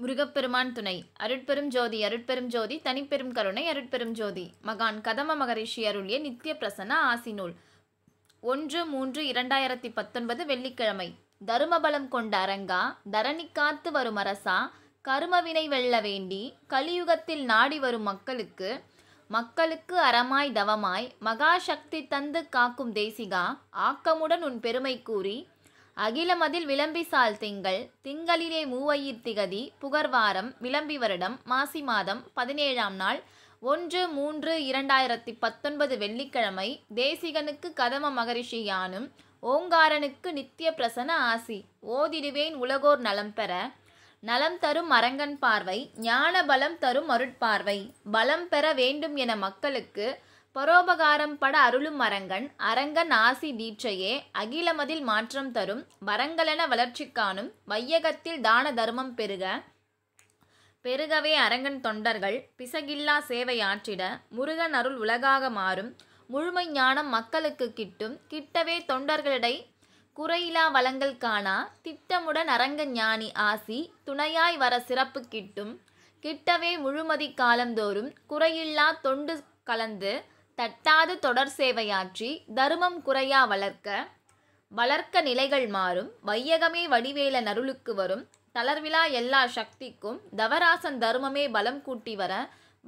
முருகப்பெருமான் துணை அருட்பெரும் ஜோதி அருட்பெரும் ஜோதி தனிப்பெரும் கருணை அருட்பெரும் ஜோதி மகான் கதம மகரிஷி அருளிய நித்திய பிரசன்ன ஆசி நூல் ஒன்று மூன்று இரண்டாயிரத்தி பத்தொன்பது வெள்ளிக்கிழமை தருமபலம் கொண்ட அரங்கா தரணி காத்து வரும் அரசா கருமவினை வெல்ல வேண்டி கலியுகத்தில் நாடி வரும் மக்களுக்கு மக்களுக்கு அறமாய் தவமாய் மகாசக்தி தந்து காக்கும் தேசிகா ஆக்கமுடன் உன் பெருமை கூறி அகிலமதில் விளம்பி சால் திங்கள் திங்களிலே மூவையிற் திகதி புகர்வாரம் விளம்பி வருடம் மாசி மாதம் பதினேழாம் நாள் ஒன்று மூன்று இரண்டாயிரத்தி பத்தொன்பது வெள்ளிக்கிழமை தேசிகனுக்கு கதம மகரிஷி யானும் ஓங்காரனுக்கு நித்திய பிரசன ஆசி ஓதிடுவேன் உலகோர் நலம் பெற நலம் தரும் அரங்கன் பார்வை ஞான பலம் தரும் அருட்பார்வை பலம் பெற வேண்டும் என மக்களுக்கு பரோபகாரம் பட அருளும் அரங்கன் அரங்கன் ஆசி தீட்சையே அகிலமதில் மாற்றம் தரும் வரங்களென வளர்ச்சி காணும் வையகத்தில் தான தர்மம் பெருக பெருகவே அரங்கன் தொண்டர்கள் பிசகில்லா சேவை ஆற்றிட முருகன் அருள் உலகாக மாறும் முழுமை ஞானம் மக்களுக்கு கிட்டும் கிட்டவே தொண்டர்களிடை குறையிலா வளங்கள் காணா திட்டமுடன் அரங்க ஞானி ஆசி துணையாய் வர சிறப்பு கிட்டும் கிட்டவே முழுமதி காலந்தோறும் குறையில்லா தொண்டு கலந்து தட்டாது தொடர் சேவையாற்றி தருமம் குறையா வளர்க்க வளர்க்க நிலைகள் மாறும் வையகமே வடிவேல நருளுக்கு வரும் தளர்விழா எல்லா சக்திக்கும் தவராசன் தருமமே பலம் கூட்டி வர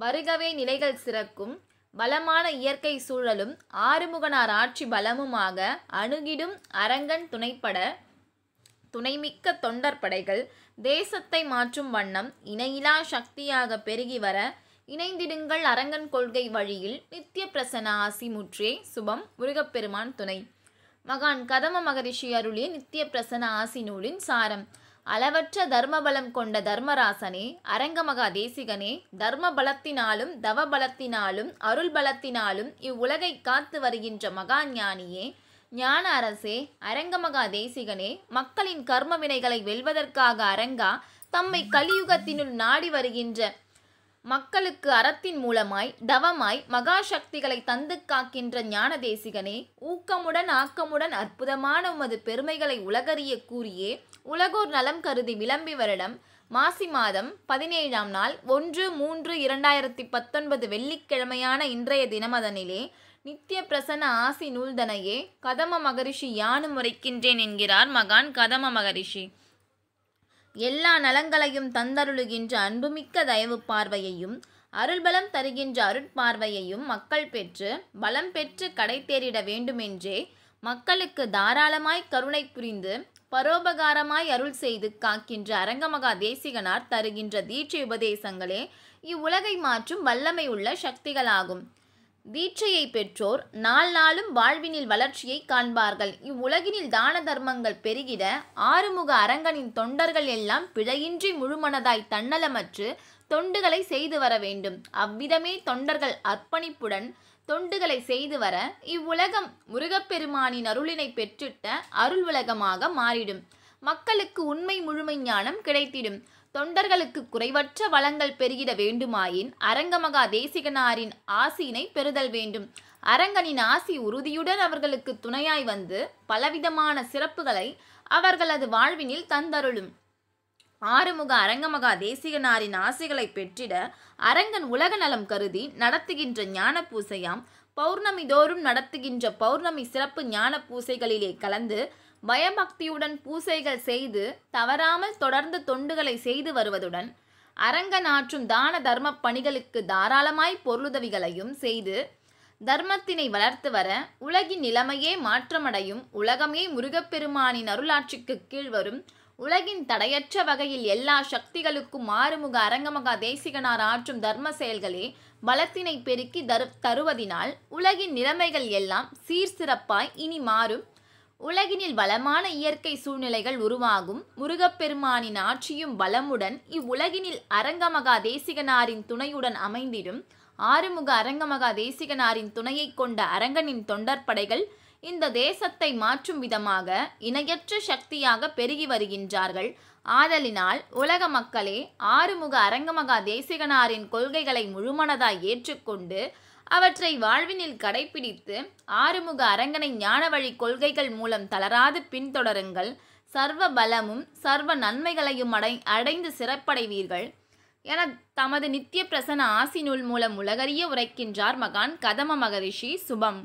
வருகவே நிலைகள் சிறக்கும் பலமான இயற்கை சூழலும் ஆறுமுகனார் ஆட்சி பலமுமாக அணுகிடும் அரங்கன் துணைப்பட துணைமிக்க தொண்டர் படைகள் தேசத்தை மாற்றும் வண்ணம் இணையிலா சக்தியாக பெருகி வர இணைந்திடுங்கள் அரங்கன் கொள்கை வழியில் நித்திய பிரசன ஆசி முற்றே சுபம் முருகப்பெருமான் துணை மகான் கதம மகரிஷி அருளிய நித்திய பிரசன ஆசி நூலின் சாரம் அளவற்ற தர்மபலம் கொண்ட தர்மராசனே அரங்கமகா தேசிகனே தர்ம பலத்தினாலும் தவ பலத்தினாலும் அருள் பலத்தினாலும் இவ்வுலகை காத்து வருகின்ற மகா ஞானியே ஞான அரசே அரங்கமகா தேசிகனே மக்களின் கர்ம வினைகளை வெல்வதற்காக அரங்கா தம்மை கலியுகத்தினுள் நாடி வருகின்ற மக்களுக்கு அறத்தின் மூலமாய் தவமாய் மகா சக்திகளை தந்து காக்கின்ற ஞான தேசிகனே ஊக்கமுடன் ஆக்கமுடன் அற்புதமான உமது பெருமைகளை உலகறிய கூறியே உலகோர் நலம் கருதி விளம்பி வருடம் மாசி மாதம் பதினேழாம் நாள் ஒன்று மூன்று இரண்டாயிரத்தி பத்தொன்பது வெள்ளிக்கிழமையான இன்றைய தினமதனிலே நித்திய பிரசன ஆசி நூல்தனையே கதம மகரிஷி யானும் முறைக்கின்றேன் என்கிறார் மகான் கதம மகரிஷி எல்லா நலங்களையும் தந்தருளுகின்ற அன்புமிக்க தயவு பார்வையையும் அருள்பலம் தருகின்ற அருட்பார்வையையும் மக்கள் பெற்று பலம் பெற்று கடை தேறிட வேண்டுமென்றே மக்களுக்கு தாராளமாய் கருணை புரிந்து பரோபகாரமாய் அருள் செய்து காக்கின்ற அரங்கமகா தேசிகனார் தருகின்ற தீட்சை உபதேசங்களே இவ்வுலகை மாற்றும் வல்லமை உள்ள சக்திகளாகும் தீட்சையை பெற்றோர் நாள் நாளும் வாழ்வினில் வளர்ச்சியை காண்பார்கள் இவ்வுலகினில் தான தர்மங்கள் பெருகிட ஆறுமுக அரங்கனின் தொண்டர்கள் எல்லாம் பிழையின்றி முழுமனதாய் தன்னலமற்று தொண்டுகளை செய்து வர வேண்டும் அவ்விதமே தொண்டர்கள் அர்ப்பணிப்புடன் தொண்டுகளை செய்து வர இவ்வுலகம் முருகப்பெருமானின் அருளினை பெற்றிட்ட அருள் உலகமாக மாறிடும் மக்களுக்கு உண்மை முழுமை ஞானம் கிடைத்திடும் தொண்டர்களுக்கு குறைவற்ற வளங்கள் பெருகிட வேண்டுமாயின் அரங்கமகா தேசிகனாரின் ஆசியினை பெறுதல் வேண்டும் அரங்கனின் ஆசி உறுதியுடன் அவர்களுக்கு துணையாய் வந்து பலவிதமான சிறப்புகளை அவர்களது வாழ்வினில் தந்தருளும் ஆறுமுக அரங்கமகா தேசிகனாரின் ஆசைகளை பெற்றிட அரங்கன் உலக நலம் கருதி நடத்துகின்ற ஞான பூசையாம் பௌர்ணமி தோறும் நடத்துகின்ற பௌர்ணமி சிறப்பு ஞான பூசைகளிலே கலந்து பயபக்தியுடன் பூசைகள் செய்து தவறாமல் தொடர்ந்து தொண்டுகளை செய்து வருவதுடன் அரங்க நாற்றும் தான தர்ம பணிகளுக்கு தாராளமாய் பொருளுதவிகளையும் செய்து தர்மத்தினை வளர்த்து வர உலகின் நிலைமையே மாற்றமடையும் உலகமே முருகப்பெருமானின் அருளாட்சிக்கு கீழ் வரும் உலகின் தடையற்ற வகையில் எல்லா சக்திகளுக்கும் மாறுமுக அரங்கமகா தேசிகனார் ஆற்றும் தர்ம செயல்களே பலத்தினை பெருக்கி தரு தருவதினால் உலகின் நிலைமைகள் எல்லாம் சீர் சிறப்பாய் இனி மாறும் உலகினில் வளமான இயற்கை சூழ்நிலைகள் உருவாகும் முருகப்பெருமானின் ஆட்சியும் வளமுடன் இவ்வுலகினில் அரங்கமகா தேசிகனாரின் துணையுடன் அமைந்திடும் ஆறுமுக அரங்கமகா தேசிகனாரின் துணையை கொண்ட அரங்கனின் தொண்டற்படைகள் இந்த தேசத்தை மாற்றும் விதமாக இணையற்ற சக்தியாக பெருகி வருகின்றார்கள் ஆதலினால் உலக மக்களே ஆறுமுக அரங்கமகா தேசிகனாரின் கொள்கைகளை முழுமனதாய் ஏற்றுக்கொண்டு அவற்றை வாழ்வினில் கடைபிடித்து ஆறுமுக அரங்கனை ஞான வழி கொள்கைகள் மூலம் தளராது பின்தொடருங்கள் சர்வ பலமும் சர்வ நன்மைகளையும் அடை அடைந்து சிறப்படைவீர்கள் என தமது நித்திய பிரசன ஆசி நூல் மூலம் உலகறிய உரைக்கின்றார் மகான் கதம மகரிஷி சுபம்